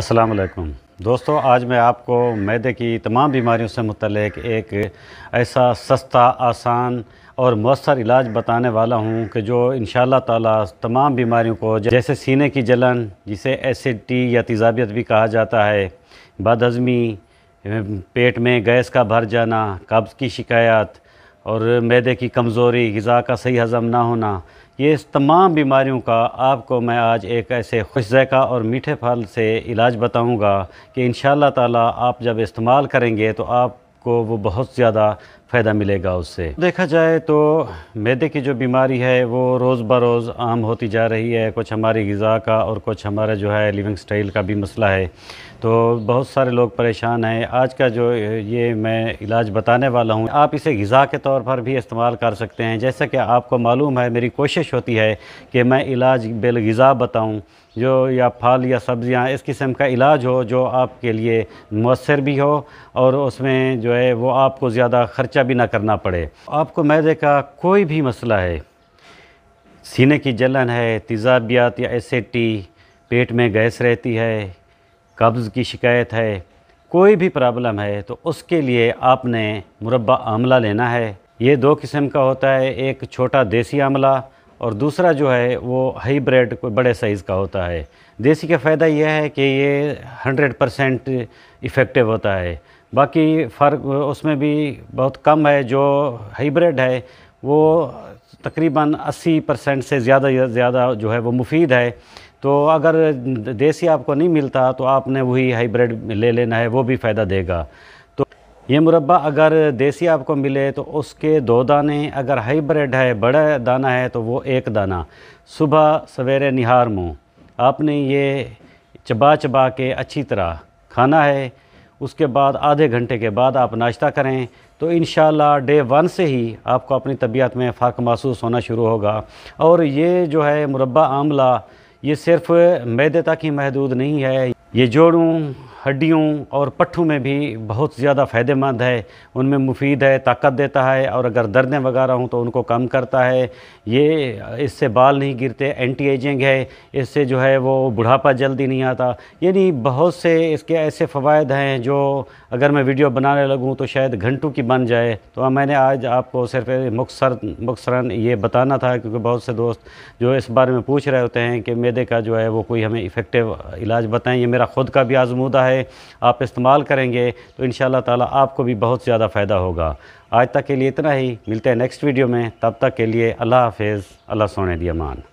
अस्सलाम वालेकुम दोस्तों आज मैं आपको मैदे की तमाम बीमारियों से मुतलक एक ऐसा सस्ता आसान और मौसर इलाज बताने वाला हूँ कि जो इन ताला तमाम बीमारियों को जैसे सीने की जलन जिसे एसिडिटी या तेजाबियत भी कहा जाता है बदहज़मी पेट में गैस का भर जाना कब्ज़ की शिकायत और मैदे की कमज़ोरी गज़ा का सही हज़म ना होना ये इस तमाम बीमारियों का आपको मैं आज एक ऐसे खुश ज़ैक़ा और मीठे फल से इलाज बताऊंगा कि इन ताला आप जब इस्तेमाल करेंगे तो आप को वो बहुत ज़्यादा फ़ायदा मिलेगा उससे देखा जाए तो मैदे की जो बीमारी है वो रोज़ बरोज़ आम होती जा रही है कुछ हमारी गज़ा का और कुछ हमारा जो है लिविंग स्टाइल का भी मसला है तो बहुत सारे लोग परेशान हैं आज का जो ये मैं इलाज बताने वाला हूँ आप इसे गज़ा के तौर पर भी इस्तेमाल कर सकते हैं जैसा कि आपको मालूम है मेरी कोशिश होती है कि मैं इलाज गज़ा बताऊँ जो या फल या सब्ज़ियाँ इस किस्म का इलाज हो जो आपके लिए मौसर भी हो और उसमें जो जो है वो आपको ज़्यादा ख़र्चा भी ना करना पड़े आपको मैदे का कोई भी मसला है सीने की जलन है तेज़ाबियात या एसिडिटी पेट में गैस रहती है कब्ज़ की शिकायत है कोई भी प्रॉब्लम है तो उसके लिए आपने मुरबा आमला लेना है ये दो किस्म का होता है एक छोटा देसी आमला और दूसरा जो है वो हाई ब्रेड कोई बड़े साइज़ का होता है देसी का फ़ायदा यह है कि ये 100 परसेंट इफ़ेक्टिव होता है बाकी फ़र्क उसमें भी बहुत कम है जो हाईब्रेड है वो तकरीबन 80 परसेंट से ज़्यादा ज़्यादा जो है वो मुफीद है तो अगर देसी आपको नहीं मिलता तो आपने वही हाईब्रेड ले लेना है वो भी फ़ायदा देगा ये मुरबा अगर देसी आपको मिले तो उसके दो दाने अगर हाईब्रेड है बड़ा दाना है तो वो एक दाना सुबह सवेरे निहार मुँह आपने ये चबा चबा के अच्छी तरह खाना है उसके बाद आधे घंटे के बाद आप नाश्ता करें तो इन डे वन से ही आपको अपनी तबीयत में फ़र्क महसूस होना शुरू होगा और ये जो है मुरबा आमला ये सिर्फ़ मैदे तक ही महदूद नहीं है ये जोड़ों हड्डियों और पट्ठों में भी बहुत ज़्यादा फ़ायदेमंद है उनमें मुफीद है ताकत देता है और अगर दर्दें वगैरह हों तो उनको कम करता है ये इससे बाल नहीं गिरते एंटी एजिंग है इससे जो है वो बुढ़ापा जल्दी नहीं आता यानी बहुत से इसके ऐसे फ़वाद हैं जो अगर मैं वीडियो बनाने लगूँ तो शायद घंटों की बन जाए तो मैंने आज आपको सिर्फ मुखसर मुखसरा ये बताना था क्योंकि बहुत से दोस्त जो इस बारे में पूछ रहे होते हैं कि मैदे का जो है वो कोई हमें इफ़ेक्टिव इलाज बताएँ ये मेरा ख़ुद का भी आजमूदा है है आप इस्तेमाल करेंगे तो इन ताला आपको भी बहुत ज़्यादा फ़ायदा होगा आज तक के लिए इतना ही मिलते हैं नेक्स्ट वीडियो में तब तक के लिए अल्लाह हाफिज़ अल्लाह सोने अमान